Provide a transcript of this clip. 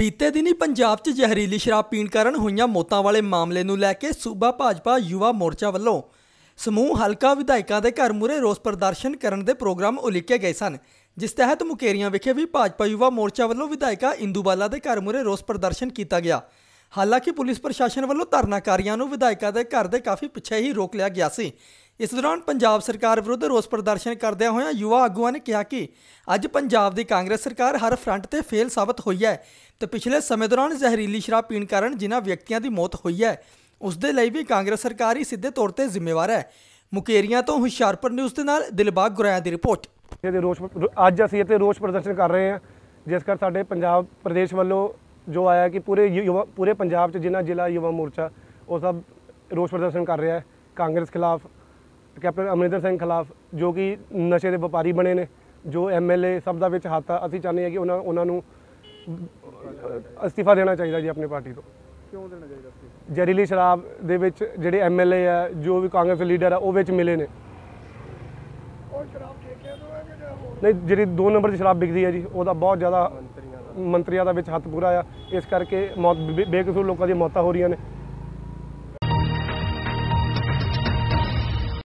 ਬੀਤੇ ਦਿਨੀ ਪੰਜਾਬ 'ਚ ਜ਼ਹਿਰੀਲੀ ਸ਼ਰਾਬ ਪੀਣ ਕਾਰਨ ਹੋਈਆਂ ਮੌਤਾਂ ਵਾਲੇ ਮਾਮਲੇ ਨੂੰ ਲੈ ਕੇ ਸੂਬਾ ਭਾਜਪਾ ਯੁਵਾ ਮੋਰਚਾ ਵੱਲੋਂ ਸਮੂਹ ਹਲਕਾ ਵਿਧਾਇਕਾਂ ਦੇ ਘਰ ਮੂਰੇ ਰੋਸ ਪ੍ਰਦਰਸ਼ਨ ਕਰਨ ਦੇ ਪ੍ਰੋਗਰਾਮ ਉਲੀਕੇ ਗਏ ਸਨ ਜਿਸ ਤਹਿਤ ਮੁਕੇਰੀਆਂ ਵਿਖੇ ਵੀ ਭਾਜਪਾ ਯੁਵਾ ਮੋਰਚਾ ਵੱਲੋਂ ਵਿਧਾਇਕਾ ਇੰਦੂਬਾਲਾ ਦੇ ਘਰ ਮੂਰੇ ਰੋਸ ਪ੍ਰਦਰਸ਼ਨ ਕੀਤਾ ਗਿਆ ਹਾਲਾਂਕਿ ਪੁਲਿਸ ਪ੍ਰਸ਼ਾਸਨ ਵੱਲੋਂ ਧਰਨਾਕਾਰੀਆਂ ਨੂੰ ਵਿਧਾਇਕਾ ਦੇ ਘਰ ਦੇ ਕਾਫੀ ਪਿੱਛੇ ਹੀ ਰੋਕ ਲਿਆ ਗਿਆ ਸੀ ਇਸ ਦੌਰਾਨ ਪੰਜਾਬ ਸਰਕਾਰ ਵਿਰੁੱਧ ਰੋਸ ਪ੍ਰਦਰਸ਼ਨ ਕਰਦਿਆਂ ਹੋਇਆਂ ਯੁਵਾ ਆਗੂਆਂ ਨੇ ਕਿਹਾ ਕਿ ਅੱਜ ਪੰਜਾਬ ਦੀ ਕਾਂਗਰਸ ਸਰਕਾਰ ਹਰ ਫਰੰਟ ਤੇ ਫੇਲ ਸਾਬਤ ਹੋਈ ਹੈ ਤੇ ਪਿਛਲੇ ਸਮੇਂ ਦੌਰਾਨ ਜ਼ਹਿਰੀਲੀ ਸ਼ਰਾਬ ਪੀਣ ਕਾਰਨ ਜਿਨ੍ਹਾਂ ਵਿਅਕਤੀਆਂ ਦੀ ਮੌਤ ਹੋਈ ਹੈ ਉਸ ਦੇ ਲਈ ਵੀ ਕਾਂਗਰਸ ਸਰਕਾਰ ਹੀ ਸਿੱਧੇ ਤੌਰ ਤੇ ਜ਼ਿੰਮੇਵਾਰ ਹੈ ਮੁਕੇਰੀਆਂ ਤੋਂ ਹੁਸ਼ਿਆਰਪੁਰ ਨਿਊਜ਼ ਦੇ ਨਾਲ ਦਿਲਬਾਗ ਗੁਰਾਇਆ ਦੀ ਰਿਪੋਰਟ ਇਹਦੇ ਰੋਸ ਅੱਜ ਅਸੀਂ ਇੱਥੇ ਰੋਸ ਪ੍ਰਦਰਸ਼ਨ ਕਰ ਰਹੇ ਹਾਂ ਜਿਸ ਕਰ ਸਾਡੇ ਪੰਜਾਬ ਪ੍ਰਦੇਸ਼ ਵੱਲੋਂ ਜੋ ਆਇਆ ਕਿ ਪੂਰੇ ਯੁਵਾ ਪੂਰੇ ਪੰਜਾਬ 'ਚ ਜਿਨ੍ਹਾਂ ਜ਼ਿਲ੍ਹਾ ਯੁਵਾ ਮੋਰਚਾ ਉਹ ਸਭ ਰੋਸ ਪ੍ਰਦਰਸ਼ਨ ਕਰ ਰਿਹਾ ਹੈ ਕਾਂਗਰਸ ਖਿਲਾਫ ਕੈਪਟਨ ਅਮਰਿੰਦਰ ਸਿੰਘ ਖਿਲਾਫ ਜੋ ਕਿ ਨਸ਼ੇ ਦੇ ਵਪਾਰੀ ਬਣੇ ਨੇ ਜੋ ਐਮਐਲਏ ਸਭ ਦਾ ਵਿੱਚ ਹੱਥ ਆ ਅਸੀਂ ਚਾਹੁੰਦੇ ਹਾਂ ਕਿ ਉਹਨਾਂ ਉਹਨਾਂ ਨੂੰ ਅਸਤੀਫਾ ਦੇਣਾ ਚਾਹੀਦਾ ਜੀ ਆਪਣੀ ਪਾਰਟੀ ਤੋਂ ਕਿਉਂ ਦੇਣਾ ਚਾਹੀਦਾ ਸੀ ਜੈਰੀਲੀ ਸ਼ਰਾਬ ਦੇ ਵਿੱਚ ਜਿਹੜੇ ਐਮਐਲਏ ਆ ਜੋ ਵੀ ਕਾਂਗਰਸ ਦੇ ਲੀਡਰ ਆ ਉਹ ਵਿੱਚ ਮਿਲੇ ਨੇ ਉਹ ਸ਼ਰਾਬ ਠੇਕੇ ਤੋਂ ਹੈ ਕਿ ਜਿਹੜਾ ਨਹੀਂ ਜਿਹੜੀ 2 ਨੰਬਰ ਦੀ ਸ਼ਰਾਬ ਵਿਕਦੀ ਹੈ ਜੀ ਉਹਦਾ ਬਹੁਤ ਜ਼ਿਆਦਾ ਮੰਤਰੀਆਂ ਦਾ ਵਿੱਚ ਹੱਥ ਪੂਰਾ ਆ ਇਸ ਕਰਕੇ ਮੌਤ ਬੇਕਸੂਰ ਲੋਕਾਂ ਦੀ ਮੌਤਾਂ ਹੋ ਰਹੀਆਂ ਨੇ